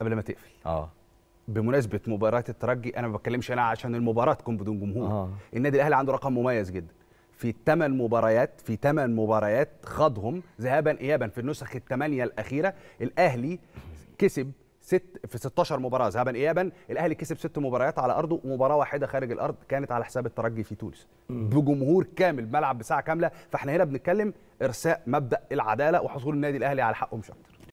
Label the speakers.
Speaker 1: قبل ما تقفل اه بمناسبه مباراه الترجي انا ما بتكلمش انا عشان المباراه تكون بدون جمهور آه. النادي الاهلي عنده رقم مميز جدا في ثمان مباريات في ثمان مباريات خاضهم ذهابا ايابا في النسخ الثمانيه الاخيره الاهلي كسب ست في 16 مباراه ذهابا ايابا الاهلي كسب ست مباريات على ارضه ومباراه واحده خارج الارض كانت على حساب الترجي في تونس بجمهور كامل ملعب بساعه كامله فاحنا هنا بنتكلم ارساء مبدا العداله وحصول النادي الاهلي على حقه مش اكتر